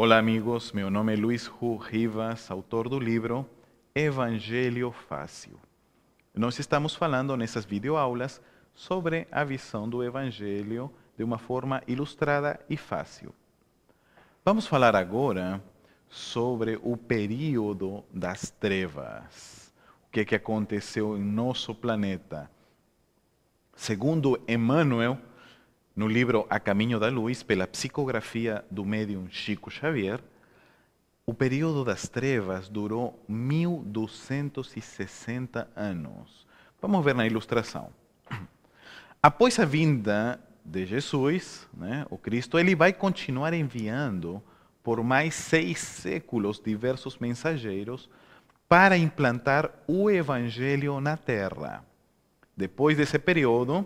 Olá, amigos. Meu nome é Luiz Rivas, autor do livro Evangelho Fácil. Nós estamos falando nessas videoaulas sobre a visão do Evangelho de uma forma ilustrada e fácil. Vamos falar agora sobre o período das trevas. O que, é que aconteceu em nosso planeta? Segundo Emmanuel, no livro A Caminho da Luz, pela psicografia do médium Chico Xavier, o período das trevas durou 1260 anos. Vamos ver na ilustração. Após a vinda de Jesus, né, o Cristo, ele vai continuar enviando por mais seis séculos diversos mensageiros para implantar o Evangelho na Terra. Depois desse período,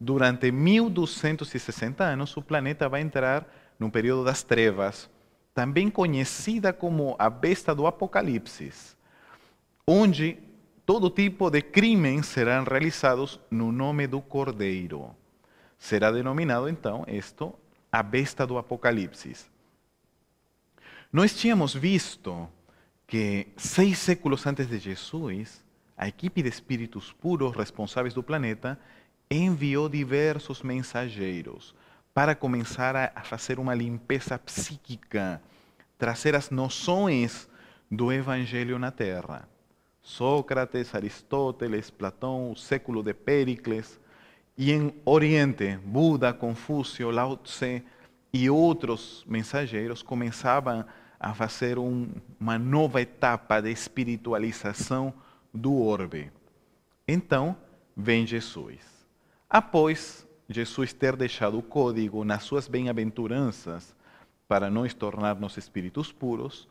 durante 1260 anos, o planeta vai entrar no período das trevas, também conhecida como a besta do Apocalipse, onde todo tipo de crimes serão realizados no nome do Cordeiro. Será denominado então isto a besta do Apocalipse. Nós tínhamos visto que seis séculos antes de Jesus, a equipe de espíritos puros responsáveis do planeta enviou diversos mensageiros para começar a fazer uma limpeza psíquica, trazer as noções do evangelho na terra. Sócrates, Aristóteles, Platão, o século de Péricles, e em Oriente, Buda, Confúcio, Lao Tse e outros mensageiros começavam a fazer um, uma nova etapa de espiritualização do orbe. Então, vem Jesus após Jesus ter deixado o código nas suas bem-aventuranças para nós tornarmos espíritos puros,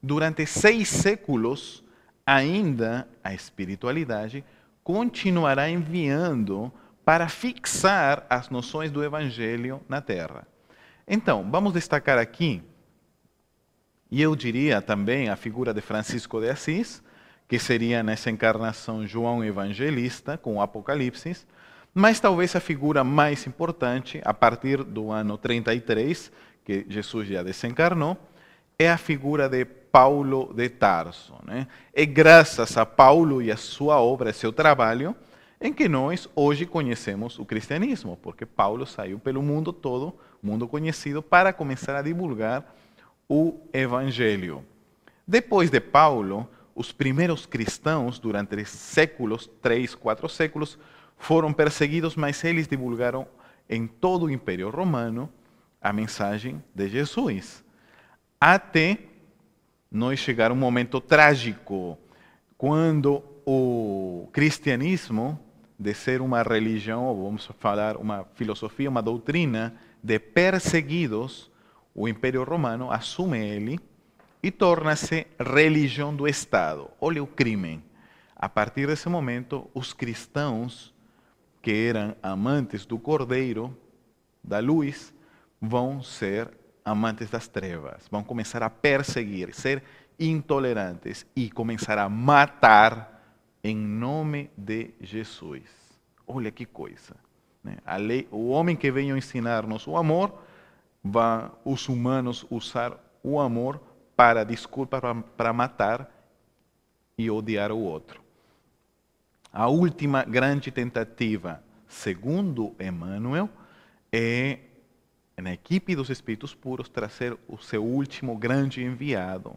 durante seis séculos, ainda a espiritualidade continuará enviando para fixar as noções do Evangelho na Terra. Então, vamos destacar aqui, e eu diria também a figura de Francisco de Assis, que seria nessa encarnação João Evangelista, com o Apocalipse, mas talvez a figura mais importante, a partir do ano 33, que Jesus já desencarnou, é a figura de Paulo de Tarso. Né? É graças a Paulo e a sua obra, seu trabalho, em que nós hoje conhecemos o cristianismo, porque Paulo saiu pelo mundo todo, mundo conhecido, para começar a divulgar o evangelho. Depois de Paulo, os primeiros cristãos, durante séculos, três, quatro séculos, foram perseguidos, mas eles divulgaram em todo o Império Romano a mensagem de Jesus. Até nós chegar um momento trágico, quando o cristianismo, de ser uma religião, ou vamos falar uma filosofia, uma doutrina de perseguidos, o Império Romano assume ele e torna-se religião do Estado. Olha o crime. A partir desse momento, os cristãos que eram amantes do cordeiro, da luz, vão ser amantes das trevas, vão começar a perseguir, ser intolerantes e começar a matar em nome de Jesus. Olha que coisa. Né? Lei, o homem que veio ensinar-nos o amor, vai, os humanos usar o amor para desculpa para matar e odiar o outro. A última grande tentativa, segundo Emmanuel, é, na equipe dos Espíritos Puros, trazer o seu último grande enviado,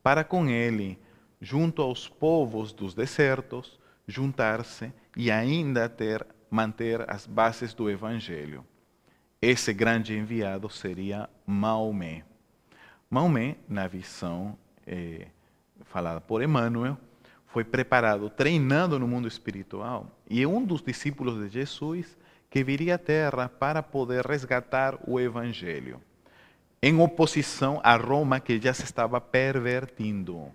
para com ele, junto aos povos dos desertos, juntar-se e ainda ter, manter as bases do Evangelho. Esse grande enviado seria Maomé. Maomé, na visão eh, falada por Emmanuel, foi preparado, treinado no mundo espiritual, e é um dos discípulos de Jesus que viria à Terra para poder resgatar o Evangelho, em oposição a Roma que já se estava pervertindo.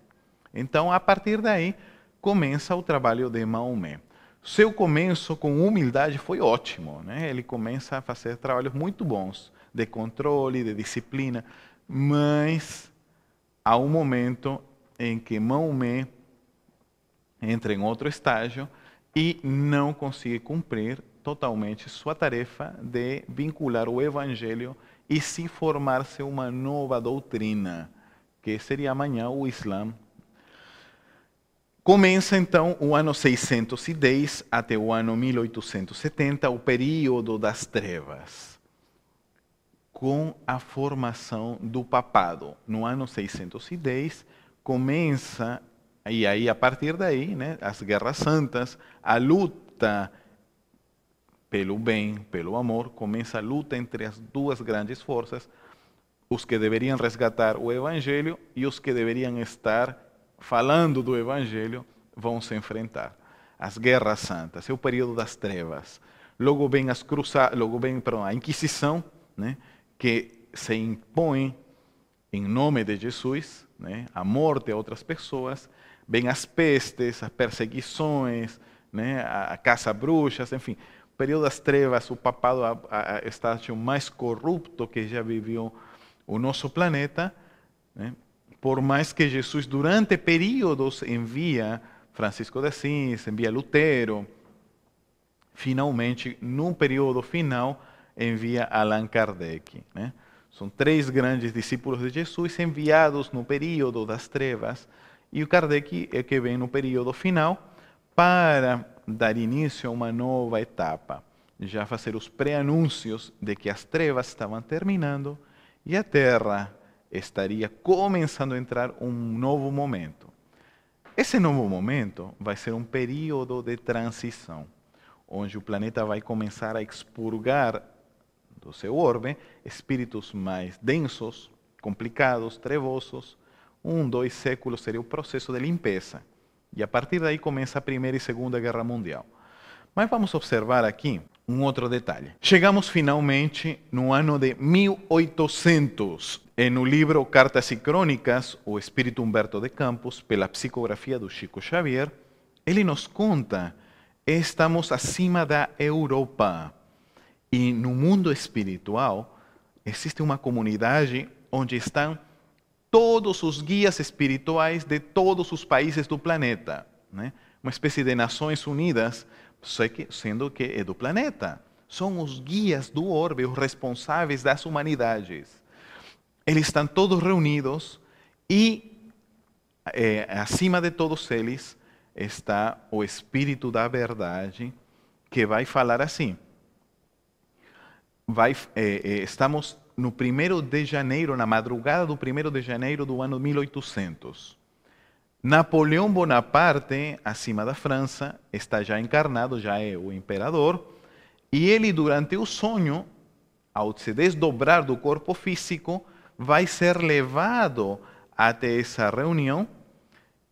Então, a partir daí, começa o trabalho de Maomé. Seu começo com humildade foi ótimo, né? ele começa a fazer trabalhos muito bons, de controle, de disciplina, mas há um momento em que Maomé entra em outro estágio e não consegue cumprir totalmente sua tarefa de vincular o evangelho e se formar-se uma nova doutrina, que seria amanhã o Islã. Começa então o ano 610 até o ano 1870, o período das trevas, com a formação do papado. No ano 610 começa e aí, a partir daí, né, as guerras santas, a luta pelo bem, pelo amor, começa a luta entre as duas grandes forças, os que deveriam resgatar o evangelho e os que deveriam estar falando do evangelho vão se enfrentar. As guerras santas, é o período das trevas. Logo vem as cruzadas, logo vem perdão, a Inquisição, né, que se impõe em nome de Jesus, né, a morte a outras pessoas Vêm as pestes, as perseguições, né? a, caça-bruxas, enfim. O período das trevas, o papado, a, a, estágio mais corrupto que já viveu o nosso planeta. Né? Por mais que Jesus, durante períodos, envia Francisco de Assis, envia Lutero, finalmente, no período final, envia Allan Kardec. Né? São três grandes discípulos de Jesus enviados no período das trevas e o Kardec é que vem no período final para dar início a uma nova etapa, já fazer os pré-anúncios de que as trevas estavam terminando e a Terra estaria começando a entrar um novo momento. Esse novo momento vai ser um período de transição, onde o planeta vai começar a expurgar do seu orbe espíritos mais densos, complicados, trevosos, um, dois séculos seria o processo de limpeza. E a partir daí começa a Primeira e Segunda Guerra Mundial. Mas vamos observar aqui um outro detalhe. Chegamos finalmente no ano de 1800, e no livro Cartas e Crônicas, O Espírito Humberto de Campos, pela psicografia do Chico Xavier, ele nos conta: estamos acima da Europa. E no mundo espiritual existe uma comunidade onde estão todos os guias espirituais de todos os países do planeta. Né? Uma espécie de Nações Unidas, sendo que é do planeta. São os guias do orbe, os responsáveis das humanidades. Eles estão todos reunidos e, é, acima de todos eles, está o Espírito da Verdade, que vai falar assim. Vai, é, é, estamos no 1 de janeiro, na madrugada do 1 de janeiro do ano 1800. Napoleão Bonaparte, acima da França, está já encarnado, já é o imperador, e ele, durante o sonho, ao se desdobrar do corpo físico, vai ser levado até essa reunião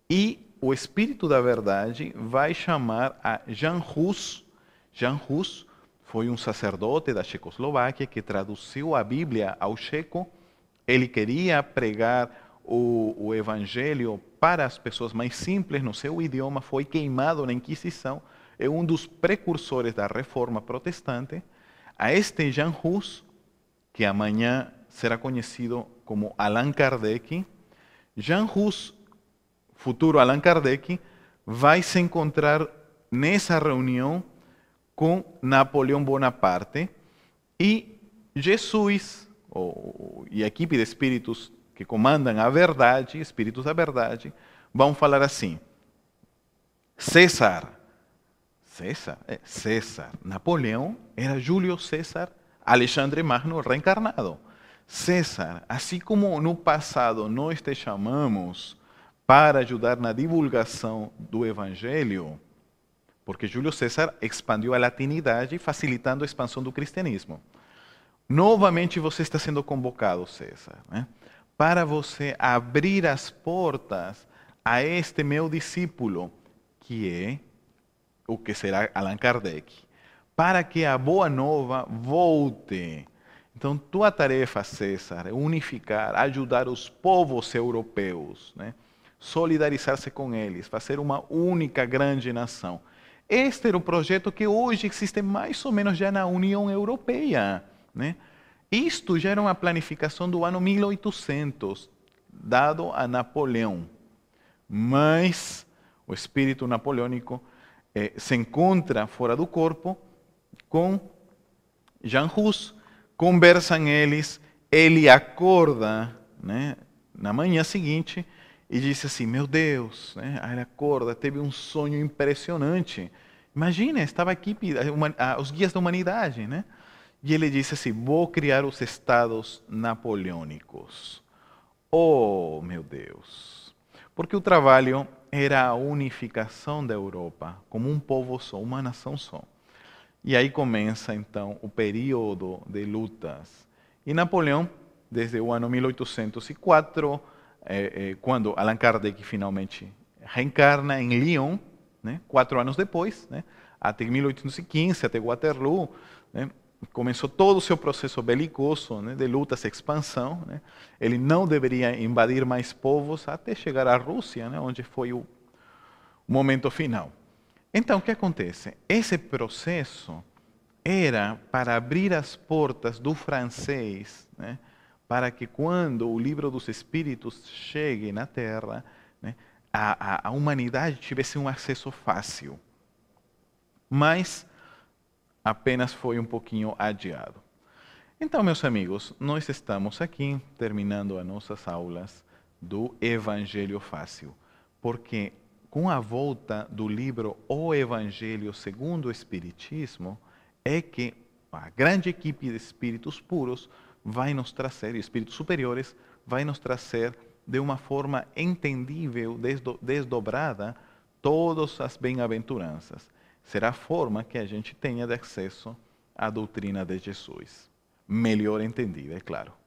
e o Espírito da Verdade vai chamar a Jean Hus, Jean Hus, foi um sacerdote da Checoslováquia que traduziu a Bíblia ao checo. Ele queria pregar o, o evangelho para as pessoas mais simples no seu idioma, foi queimado na Inquisição, é um dos precursores da reforma protestante. A este Jean Hus, que amanhã será conhecido como Allan Kardec, Jean Hus, futuro Allan Kardec, vai se encontrar nessa reunião com Napoleão Bonaparte e Jesus, ou, e a equipe de espíritos que comandam a verdade, espíritos da verdade, vão falar assim: César, César, é César, Napoleão era Júlio César, Alexandre Magno reencarnado. César, assim como no passado nós te chamamos para ajudar na divulgação do Evangelho, porque Júlio César expandiu a latinidade, facilitando a expansão do cristianismo. Novamente você está sendo convocado, César, né? para você abrir as portas a este meu discípulo, que é o que será Allan Kardec, para que a boa nova volte. Então, tua tarefa, César, é unificar, ajudar os povos europeus, né? solidarizar-se com eles, fazer uma única grande nação. Este era o projeto que hoje existe mais ou menos já na União Europeia. Né? Isto já era uma planificação do ano 1800, dado a Napoleão. Mas o espírito napoleônico eh, se encontra fora do corpo com Jean Hus, conversam eles, ele acorda né, na manhã seguinte e disse assim: Meu Deus, né? aí ele acorda, teve um sonho impressionante. Imagina, estava aqui eh, ah, os guias da humanidade, né? E ele disse assim: Vou criar os estados napoleônicos. Oh, meu Deus! Porque o trabalho era a unificação da Europa, como um povo só, uma nação só. E aí começa então o período de lutas. E Napoleão, desde o ano 1804, é, é, quando Allan Kardec finalmente reencarna em Lyon, né, quatro anos depois, né, até 1815, até Waterloo, né, começou todo o seu processo belicoso né, de lutas, expansão. Né, ele não deveria invadir mais povos até chegar à Rússia, né, onde foi o momento final. Então, o que acontece? Esse processo era para abrir as portas do francês, né? para que quando o livro dos Espíritos chegue na Terra, né, a, a, a humanidade tivesse um acesso fácil. Mas apenas foi um pouquinho adiado. Então, meus amigos, nós estamos aqui terminando as nossas aulas do Evangelho Fácil, porque com a volta do livro O Evangelho segundo o Espiritismo, é que a grande equipe de espíritos puros vai nos trazer, e espíritos superiores, vai nos trazer de uma forma entendível, desdobrada, todas as bem-aventuranças. Será a forma que a gente tenha de acesso à doutrina de Jesus. Melhor entendida, é claro.